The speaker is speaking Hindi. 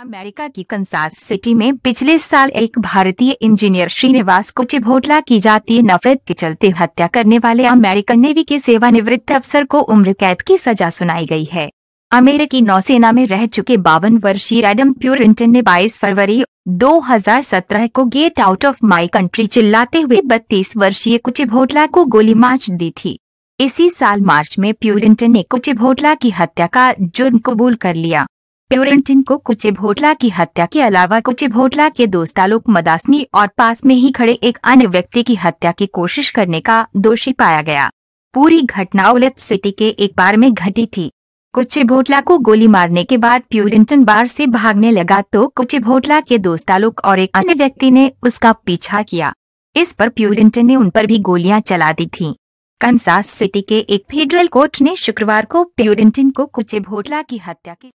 अमेरिका की कंसास सिटी में पिछले साल एक भारतीय इंजीनियर श्रीनिवास कोचिभोटला की जातीय नफरत के चलते हत्या करने वाले अमेरिकन नेवी के सेवानिवृत्त अफसर को उम्र कैद की सजा सुनाई गई है अमेरिकी नौसेना में रह चुके बावन वर्षीय एडम प्यूरिंटन ने 22 फरवरी 2017 को get out of my country चिल्लाते हुए 32 वर्षीय कुचिभोटला को गोली मार दी थी इसी साल मार्च में प्यूरिंटन ने कुचिभोटला की हत्या का जुर्म कबूल कर लिया प्योरेंटिन को कुचे भोटला की हत्या के अलावा कुचे भोटला के दोस्त आलोक मदासनी और पास में ही खड़े एक अन्य व्यक्ति की हत्या की कोशिश करने का दोषी पाया गया पूरी घटना उलित सिटी के एक बार में घटी थी कुचे भोटला को गोली मारने के बाद प्यूरिंटन बार से भागने लगा तो कुचे भोटला के दोस्त आलोक और एक अन्य व्यक्ति ने उसका पीछा किया इस पर प्यूरिंटन ने उन पर भी गोलियां चला दी थी कंसास सिटी के एक फेडरल कोर्ट ने शुक्रवार को प्यूरिंटन को कुचे भोटला की हत्या की